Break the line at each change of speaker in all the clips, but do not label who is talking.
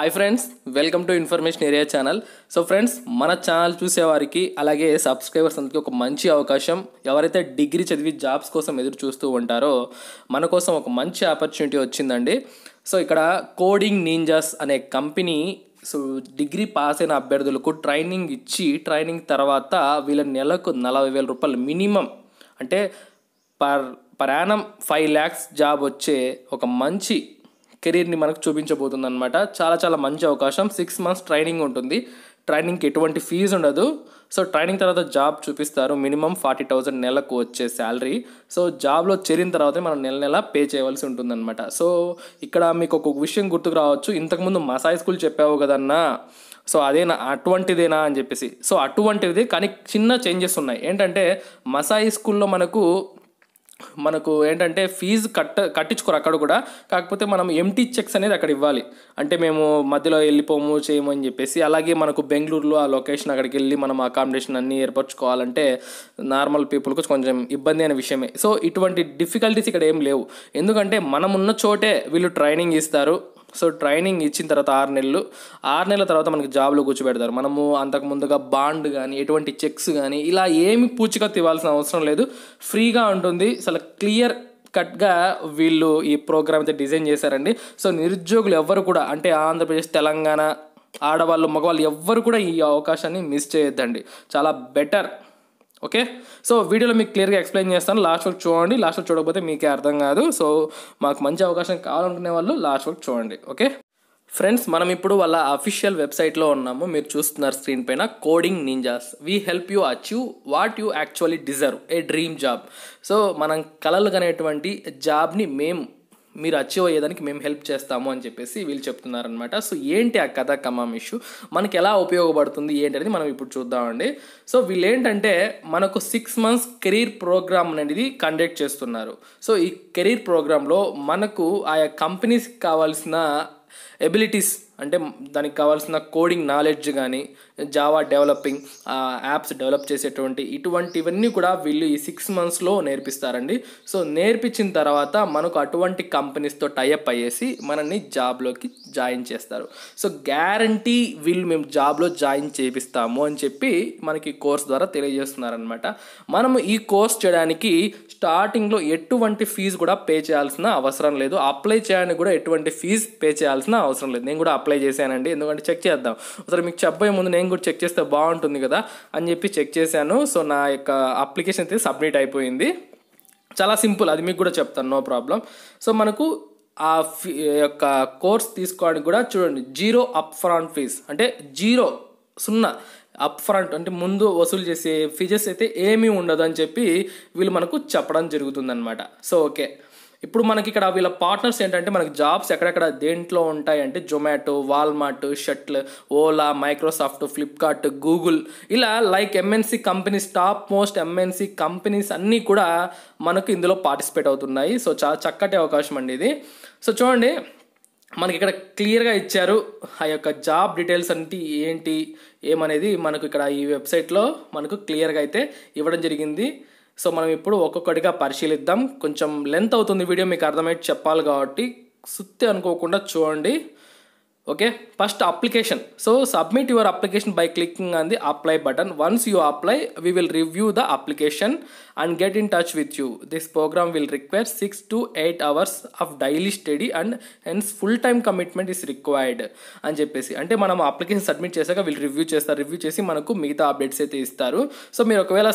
hi friends welcome to information area channel so friends మన channel చూసేవారికి అలాగే subscribers అందుకే ఒక మంచి అవకాశం ఎవరైతే డిగ్రీ చదివి జాబ్స్ కోసం ఎదురు చూస్తూ ఉంటారో మన కోసం ఒక మంచి ఆపర్చునిటీ వచ్చిందండి సో ఇక్కడ కోడింగ్ నింజాస్ అనే కంపెనీ సో డిగ్రీ పాస్ అయిన అభ్యర్థులకు ట్రైనింగ్ ఇచ్చి ట్రైనింగ్ తర్వాత వీళ్ళ నెలకు నలభై వేల రూపాయలు మినిమం అంటే పర్ పరాణం ఫైవ్ ల్యాక్స్ జాబ్ వచ్చే ఒక మంచి కెరీర్ని మనకు చూపించబోతుంది అనమాట చాలా చాలా మంచి అవకాశం సిక్స్ మంత్స్ ట్రైనింగ్ ఉంటుంది ట్రైనింగ్కి ఎటువంటి ఫీజు ఉండదు సో ట్రైనింగ్ తర్వాత జాబ్ చూపిస్తారు మినిమం ఫార్టీ థౌజండ్ నెలకు వచ్చే శాలరీ సో జాబ్లో చేరిన తర్వాతే మనం నెల నెల పే చేయవలసి ఉంటుందన్నమాట సో ఇక్కడ మీకు ఒక విషయం గుర్తుకు రావచ్చు ఇంతకుముందు మసాయి స్కూల్ చెప్పావు కదన్నా సో అదేనా అటువంటిదేనా అని చెప్పేసి సో అటువంటిది కానీ చిన్న చేంజెస్ ఉన్నాయి ఏంటంటే మసాయి స్కూల్లో మనకు మనకు ఏంటంటే ఫీజు కట్ట కట్టించుకోరు అక్కడ కూడా కాకపోతే మనం ఎంటీ చెక్స్ అనేది అక్కడ ఇవ్వాలి అంటే మేము మధ్యలో వెళ్ళిపోము చేయము అని చెప్పేసి అలాగే మనకు బెంగళూరులో ఆ లొకేషన్ అక్కడికి వెళ్ళి మనం అకామిడేషన్ అన్నీ ఏర్పరచుకోవాలంటే నార్మల్ పీపుల్కి కొంచెం ఇబ్బంది అనే విషయమే సో ఇటువంటి డిఫికల్టీస్ ఇక్కడ ఏం లేవు ఎందుకంటే మనం ఉన్న చోటే వీళ్ళు ట్రైనింగ్ ఇస్తారు సో ట్రైనింగ్ ఇచ్చిన తర్వాత ఆరు నెలలు ఆరు నెలల తర్వాత మనకి జాబ్లో కూర్చోబెడతారు మనము అంతకు ముందుగా బాండ్ కానీ ఎటువంటి చెక్స్ కానీ ఇలా ఏమి పూచికత్తు ఇవ్వాల్సిన అవసరం లేదు ఫ్రీగా ఉంటుంది అసలు క్లియర్ కట్గా వీళ్ళు ఈ ప్రోగ్రామ్ అయితే డిజైన్ చేశారండి సో నిరుద్యోగులు ఎవరు కూడా అంటే ఆంధ్రప్రదేశ్ తెలంగాణ ఆడవాళ్ళు మగవాళ్ళు ఎవ్వరు కూడా ఈ అవకాశాన్ని మిస్ చేయొద్దండి చాలా బెటర్ ఓకే సో వీడియోలో మీకు క్లియర్గా ఎక్స్ప్లెయిన్ చేస్తాను లాస్ట్ వరకు చూడండి లాస్ట్ వరకు చూడకపోతే మీకే అర్థం కాదు సో మాకు మంచి అవకాశం కావాలనుకునే వాళ్ళు లాస్ట్ వరకు చూడండి ఓకే ఫ్రెండ్స్ మనం ఇప్పుడు వాళ్ళ అఫీషియల్ వెబ్సైట్లో ఉన్నాము మీరు చూస్తున్నారు స్క్రీన్ పైన Coding Ninjas we help you achieve what you actually deserve a dream job so మనం కలలు కనేటువంటి జాబ్ని మేము మీరు అచీవ్ అయ్యేదానికి మేము హెల్ప్ చేస్తాము అని చెప్పేసి వీళ్ళు చెప్తున్నారనమాట సో ఏంటి ఆ కథ కమామ్ ఇష్యూ మనకి ఎలా ఉపయోగపడుతుంది ఏంటి అనేది మనం ఇప్పుడు చూద్దామండి సో వీళ్ళు ఏంటంటే మనకు సిక్స్ మంత్స్ కెరీర్ ప్రోగ్రామ్ అనేది కండక్ట్ చేస్తున్నారు సో ఈ కెరీర్ ప్రోగ్రాంలో మనకు ఆయా కంపెనీస్కి కావాల్సిన ఎబిలిటీస్ అంటే దానికి కావాల్సిన కోడింగ్ నాలెడ్జ్ కానీ జావా డెవలపింగ్ యాప్స్ డెవలప్ చేసేటువంటి ఇటువంటివన్నీ కూడా వీళ్ళు ఈ సిక్స్ మంత్స్లో నేర్పిస్తారండి సో నేర్పించిన తర్వాత మనకు అటువంటి కంపెనీస్తో టైఅప్ అయ్యేసి మనల్ని జాబ్లోకి జాయిన్ చేస్తారు సో గ్యారంటీ వీళ్ళు మేము జాబ్లో జాయిన్ చేపిస్తాము అని చెప్పి మనకి కోర్స్ ద్వారా తెలియజేస్తున్నారనమాట మనము ఈ కోర్స్ చేయడానికి స్టార్టింగ్లో ఎటువంటి ఫీజు కూడా పే చేయాల్సిన అవసరం లేదు అప్లై చేయడానికి కూడా ఎటువంటి ఫీజు పే చేయాల్సిన అవసరం లేదు నేను కూడా అప్లై చేశానండి ఎందుకంటే చెక్ చేద్దాం ఒకసారి మీకు చెప్పే ముందు నేను కూడా చెక్ చేస్తే బాగుంటుంది కదా అని చెప్పి చెక్ చేశాను సో నా యొక్క అప్లికేషన్ అయితే సబ్మిట్ అయిపోయింది చాలా సింపుల్ అది మీకు కూడా చెప్తాను నో ప్రాబ్లం సో మనకు ఆ ఫీ యొక్క కోర్స్ తీసుకోవడానికి కూడా చూడండి జీరో అప్ ఫ్రంట్ ఫీజ్ అంటే జీరో సున్నా అప్ ఫ్రంట్ అంటే ముందు వసూలు చేసే ఫీజెస్ అయితే ఏమీ ఉండదు అని చెప్పి వీళ్ళు మనకు చెప్పడం జరుగుతుందన్నమాట సో ఓకే ఇప్పుడు మనకి ఇక్కడ వీళ్ళ పార్ట్నర్స్ ఏంటంటే మనకి జాబ్స్ ఎక్కడెక్కడ దేంట్లో ఉంటాయంటే Zomato Walmart shuttle Ola Microsoft Flipkart Google ఇలా like MNC companies top most MNC companies అన్నీ కూడా మనకు ఇందులో పార్టిసిపేట్ అవుతున్నాయి సో చాలా చక్కటి అవకాశం అండి ఇది సో చూడండి మనకి ఇక్కడ క్లియర్గా ఇచ్చారు ఆ యొక్క జాబ్ డీటెయిల్స్ అంటే ఏంటి ఏమనేది మనకు ఇక్కడ ఈ వెబ్సైట్లో మనకు క్లియర్గా అయితే ఇవ్వడం జరిగింది సో మనం ఇప్పుడు ఒక్కొక్కటిగా పరిశీలిద్దాం కొంచెం లెంత్ అవుతుంది వీడియో మీకు అర్థమయ్యేది చెప్పాలి కాబట్టి సుత్తి అనుకోకుండా చూడండి okay first application so submit your application by clicking on the apply button once you apply we will review the application and get in touch with you this program will require six to eight hours of daily study and hence full time commitment is required అని చెప్పేసి అంటే మనం application submit చేశాక వీళ్ళు review చేస్తారు review చేసి మనకు మిగతా అప్డేట్స్ అయితే ఇస్తారు సో మీరు ఒకవేళ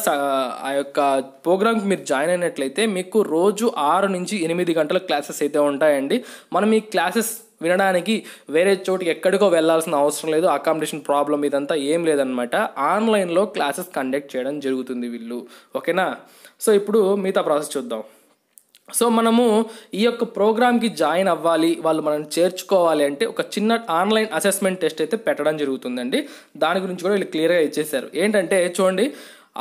ఆ యొక్క ప్రోగ్రామ్కి మీరు జాయిన్ అయినట్లయితే మీకు రోజు ఆరు నుంచి ఎనిమిది గంటల క్లాసెస్ అయితే ఉంటాయండి మనం ఈ క్లాసెస్ వినడానికి వేరే చోటు ఎక్కడికో వెళ్ళాల్సిన అవసరం లేదు అకామిడేషన్ ప్రాబ్లం ఇదంతా ఏం లేదనమాట ఆన్లైన్లో క్లాసెస్ కండక్ట్ చేయడం జరుగుతుంది వీళ్ళు ఓకేనా సో ఇప్పుడు మిగతా ప్రాసెస్ చూద్దాం సో మనము ఈ యొక్క ప్రోగ్రామ్కి జాయిన్ అవ్వాలి వాళ్ళు మనం చేర్చుకోవాలి అంటే ఒక చిన్న ఆన్లైన్ అసెస్మెంట్ టెస్ట్ అయితే పెట్టడం జరుగుతుందండి దాని గురించి కూడా వీళ్ళు క్లియర్గా ఇచ్చేశారు ఏంటంటే చూడండి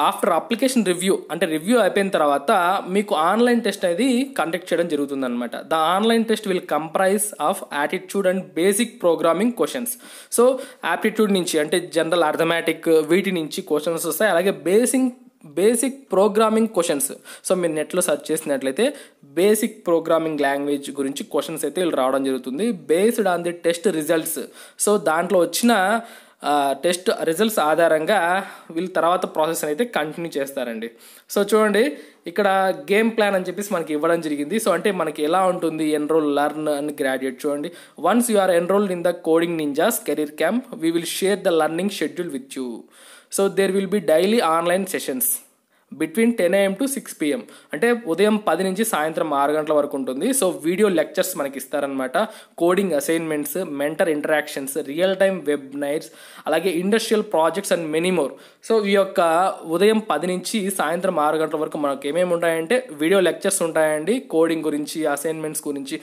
ఆఫ్టర్ అప్లికేషన్ రివ్యూ అంటే రివ్యూ అయిపోయిన తర్వాత మీకు ఆన్లైన్ టెస్ట్ అనేది కండక్ట్ చేయడం జరుగుతుంది అనమాట the online test will comprise of attitude and basic programming questions so aptitude నుంచి అంటే జనరల్ అర్థమాటిక్ వీటి నుంచి క్వశ్చన్స్ వస్తాయి అలాగే basic basic programming questions so మీరు నెట్లో సెర్చ్ చేసినట్లయితే బేసిక్ ప్రోగ్రామింగ్ లాంగ్వేజ్ గురించి క్వశ్చన్స్ అయితే వీళ్ళు రావడం జరుగుతుంది based on the test results so దాంట్లో వచ్చిన టెస్ట్ రిజల్ట్స్ ఆధారంగా వీళ్ళు తర్వాత ప్రాసెస్ అయితే కంటిన్యూ చేస్తారండి సో చూడండి ఇక్కడ గేమ్ ప్లాన్ అని చెప్పేసి మనకి ఇవ్వడం జరిగింది సో అంటే మనకి ఎలా ఉంటుంది ఎన్రోల్ లర్న్ అండ్ గ్రాడ్యుయేట్ చూడండి once you are enrolled in the Coding Ninjas career camp we will share the learning schedule with you so there will be daily online sessions between ten AM to six PM అంటే ఉదయం పది నుంచి సాయంత్రం ఆరు గంటల వరకు ఉంటుంది so video lectures మనకి ఇస్తారనమాట coding assignments mentor interactions real time webinars అలాగే industrial projects and many more so ఈ యొక్క ఉదయం పది నుంచి సాయంత్రం ఆరు గంటల వరకు మనకు ఏమేమి ఉంటాయంటే వీడియో లెక్చర్స్ ఉంటాయండి కోడింగ్ గురించి అసైన్మెంట్స్ గురించి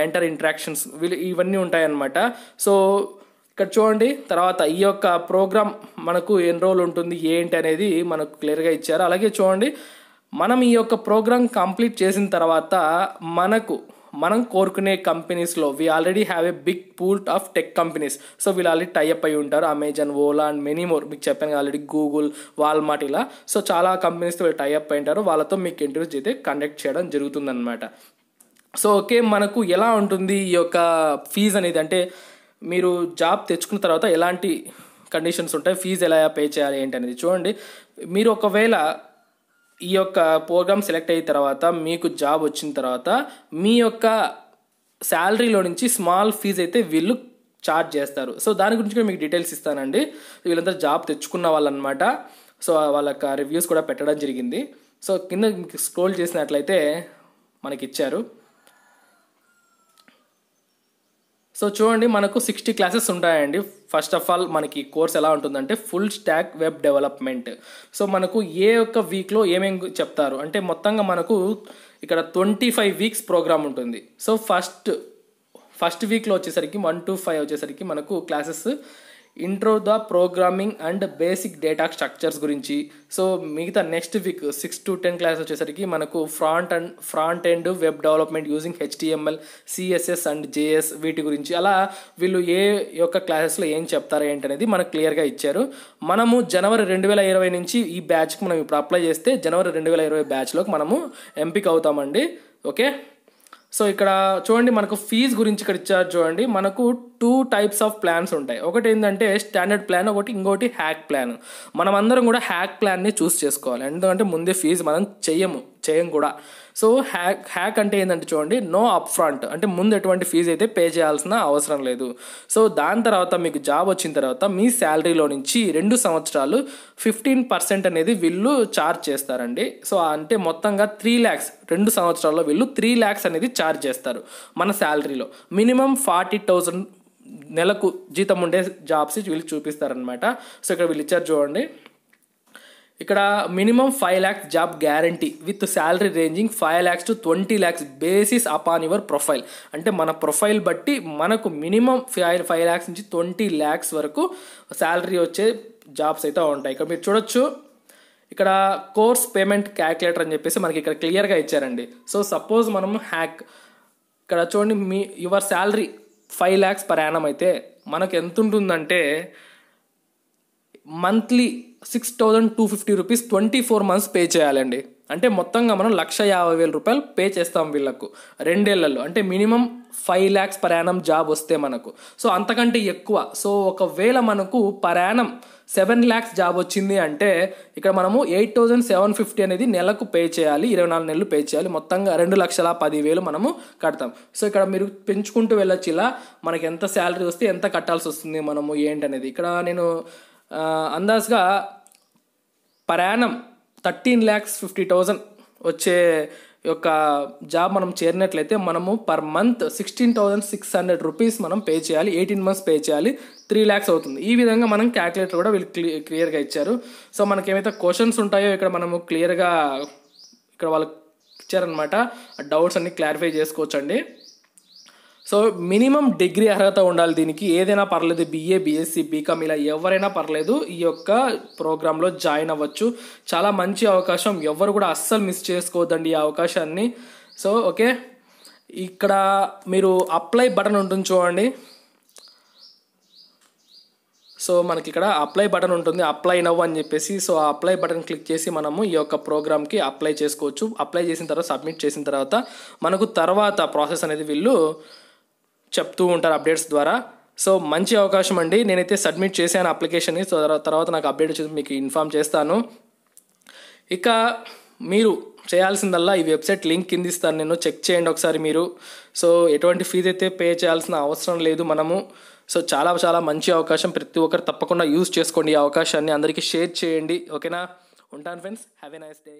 మెంటర్ ఇంటరాక్షన్స్ వీళ్ళు ఇవన్నీ ఉంటాయన్నమాట సో ఇక్కడ చూడండి తర్వాత ఈ యొక్క ప్రోగ్రామ్ మనకు ఎన్ని రోజులు ఉంటుంది ఏంటి అనేది మనకు క్లియర్గా ఇచ్చారు అలాగే చూడండి మనం ఈ యొక్క ప్రోగ్రామ్ కంప్లీట్ చేసిన తర్వాత మనకు మనం కోరుకునే కంపెనీస్లో we already have a big pool of tech companies so వీళ్ళు ఆల్రెడీ టైఅప్ అయి ఉంటారు Amazon Ola and many more మీకు చెప్పాను ఆల్రెడీ గూగుల్ వాల్మార్ట్ ఇలా సో చాలా కంపెనీస్తో వీళ్ళు టైఅప్ అయి ఉంటారు వాళ్ళతో మీకు ఇంటర్వ్యూస్ అయితే కండక్ట్ చేయడం జరుగుతుందన్నమాట సో ఓకే మనకు ఎలా ఉంటుంది ఈ యొక్క ఫీజ్ అనేది అంటే మీరు జాబ్ తెచ్చుకున్న తర్వాత ఎలాంటి కండిషన్స్ ఉంటాయి ఫీజు ఎలా పే చేయాలి ఏంటి అనేది చూడండి మీరు ఒకవేళ ఈ యొక్క ప్రోగ్రామ్ సెలెక్ట్ అయిన తర్వాత మీకు జాబ్ వచ్చిన తర్వాత మీ యొక్క శాలరీలో నుంచి స్మాల్ ఫీజ్ అయితే వీళ్ళు ఛార్జ్ చేస్తారు సో దాని గురించి కూడా మీకు డీటెయిల్స్ ఇస్తానండి వీళ్ళంతా జాబ్ తెచ్చుకున్న వాళ్ళనమాట సో వాళ్ళ రివ్యూస్ కూడా పెట్టడం జరిగింది సో కింద స్క్రోల్ చేసినట్లయితే మనకి ఇచ్చారు సో చూడండి మనకు సిక్స్టీ క్లాసెస్ ఉంటాయండి ఫస్ట్ ఆఫ్ ఆల్ మనకి కోర్స్ ఎలా ఉంటుందంటే full stack web development so మనకు ఏ ఒక్క వీక్లో ఏమేమి చెప్తారు అంటే మొత్తంగా మనకు ఇక్కడ ట్వంటీ ఫైవ్ వీక్స్ ప్రోగ్రామ్ ఉంటుంది సో ఫస్ట్ ఫస్ట్ వీక్లో వచ్చేసరికి వన్ టు ఫైవ్ వచ్చేసరికి మనకు classes intro the programming and basic data structures గురించి సో మిగతా next week six to ten class వచ్చేసరికి మనకు front end front end web development using HTML CSS and JS వీటి గురించి అలా వీళ్ళు ఏ యొక్క క్లాసెస్లో ఏం చెప్తారు ఏంటనేది మనకు క్లియర్గా ఇచ్చారు మనము జనవరి రెండు వేల ఇరవై నుంచి ఈ బ్యాచ్కి మనం ఇప్పుడు అప్లై చేస్తే జనవరి రెండు వేల ఇరవై బ్యాచ్లోకి మనము ఎంపిక అవుతామండి ఓకే సో ఇక్కడ చూడండి మనకు ఫీజు గురించి ఇక్కడ ఇచ్చారు చూడండి మనకు టూ టైప్స్ ఆఫ్ ప్లాన్స్ ఉంటాయి ఒకటి ఏంటంటే స్టాండర్డ్ ప్లాన్ ఒకటి ఇంకోటి హ్యాక్ ప్లాన్ మనం అందరం కూడా హ్యాక్ ప్లాన్ని చూస్ చేసుకోవాలి ఎందుకంటే ముందే ఫీజు మనం చెయ్యము చేయం కూడా సో హ్యాక్ హ్యాక్ అంటే ఏంటంటే చూడండి నో అప్ ఫ్రంట్ అంటే ముందు ఎటువంటి ఫీజు అయితే పే చేయాల్సిన అవసరం లేదు సో దాని తర్వాత మీకు జాబ్ వచ్చిన తర్వాత మీ శాలరీలో నుంచి రెండు సంవత్సరాలు ఫిఫ్టీన్ పర్సెంట్ అనేది వీళ్ళు ఛార్జ్ చేస్తారండి సో అంటే మొత్తంగా త్రీ ల్యాక్స్ రెండు సంవత్సరాల్లో వీళ్ళు త్రీ ల్యాక్స్ అనేది ఛార్జ్ చేస్తారు మన శాలరీలో మినిమం ఫార్టీ థౌజండ్ నెలకు జీతం ఉండే జాబ్స్ వీళ్ళు చూపిస్తారనమాట సో ఇక్కడ వీళ్ళు ఇచ్చారు చూడండి ఇక్కడ minimum five lakhs job guarantee with salary ranging five lakhs to twenty lakhs basis upon your profile అంటే మన ప్రొఫైల్ బట్టి మనకు మినిమం ఫైవ్ ఫైవ్ ల్యాక్స్ నుంచి ట్వంటీ ల్యాక్స్ వరకు శాలరీ వచ్చే జాబ్స్ అయితే ఉంటాయి ఇక్కడ మీరు చూడొచ్చు ఇక్కడ కోర్స్ పేమెంట్ క్యాలిక్యులేటర్ అని చెప్పేసి మనకి ఇక్కడ క్లియర్గా ఇచ్చారండి సో సపోజ్ మనం హ్యాక్ ఇక్కడ చూడండి మీ your salary five lakhs per annum అయితే మనకు ఎంత ఉంటుందంటే monthly six thousand two fifty rupees twenty four months pay చేయాలండి అంటే మొత్తంగా మనం లక్ష యాభై వేల రూపాయలు పే చేస్తాం వీళ్ళకు రెండేళ్లలో అంటే minimum five lakhs per annum job వస్తే మనకు సో అంతకంటే ఎక్కువ సో ఒకవేళ మనకు పర్యాణం సెవెన్ ల్యాక్స్ జాబ్ వచ్చింది అంటే ఇక్కడ మనము ఎయిట్ థౌజండ్ సెవెన్ ఫిఫ్టీ అనేది నెలకు పే చేయాలి ఇరవై నాలుగు నెలలు పే చేయాలి మొత్తంగా రెండు లక్షల పదివేలు మనము కడతాం సో ఇక్కడ మీరు పెంచుకుంటూ వెళ్ళొచ్చు ఇలా మనకి ఎంత శాలరీ వస్తే ఎంత కట్టాల్సి వస్తుంది మనము ఏంటనేది ఇక్కడ నేను అందాజ్గా ప్రయాణం థర్టీన్ ల్యాక్స్ ఫిఫ్టీ థౌజండ్ వచ్చే యొక్క జాబ్ మనం చేరినట్లయితే మనము per month sixteen thousand six hundred rupees మనం పే చేయాలి ఎయిటీన్ మంత్స్ పే చేయాలి త్రీ ల్యాక్స్ అవుతుంది ఈ విధంగా మనం క్యాల్కులేటర్ కూడా వీళ్ళు క్లియర్గా ఇచ్చారు సో మనకి ఏమైతే క్వశ్చన్స్ ఉంటాయో ఇక్కడ మనము క్లియర్గా ఇక్కడ వాళ్ళకి ఇచ్చారనమాట డౌట్స్ అన్ని క్లారిఫై చేసుకోవచ్చండి సో మినిమం డిగ్రీ అర్హత ఉండాలి దీనికి ఏదైనా పర్లేదు బీఏ బీఎస్సీ బీకామ్ ఇలా ఎవరైనా పర్లేదు ఈ యొక్క ప్రోగ్రాంలో జాయిన్ అవ్వచ్చు చాలా మంచి అవకాశం ఎవరు కూడా అస్సలు మిస్ చేసుకోవద్దండి ఈ అవకాశాన్ని సో ఓకే ఇక్కడ మీరు అప్లై బటన్ ఉంటుంది చూడండి సో మనకి ఇక్కడ అప్లై బటన్ ఉంటుంది అప్లై నవ్వు అని చెప్పేసి సో ఆ అప్లై బటన్ క్లిక్ చేసి మనము ఈ యొక్క ప్రోగ్రామ్కి అప్లై చేసుకోవచ్చు అప్లై చేసిన తర్వాత సబ్మిట్ చేసిన తర్వాత మనకు తర్వాత ప్రాసెస్ అనేది వీళ్ళు చెప్తూ ఉంటారు అప్డేట్స్ ద్వారా సో మంచి అవకాశం అండి నేనైతే సబ్మిట్ చేశాను అప్లికేషన్ని సో తర్వాత నాకు అప్డేట్ వచ్చి మీకు ఇన్ఫామ్ చేస్తాను ఇక మీరు చేయాల్సిందల్లా ఈ వెబ్సైట్ లింక్ కింద ఇస్తాను నేను చెక్ చేయండి ఒకసారి మీరు సో ఎటువంటి ఫీజు అయితే పే చేయాల్సిన అవసరం లేదు మనము సో చాలా చాలా మంచి అవకాశం ప్రతి ఒక్కరు తప్పకుండా యూజ్ చేసుకోండి ఈ అవకాశాన్ని అందరికీ షేర్ చేయండి ఓకేనా ఉంటాను friends have a nice day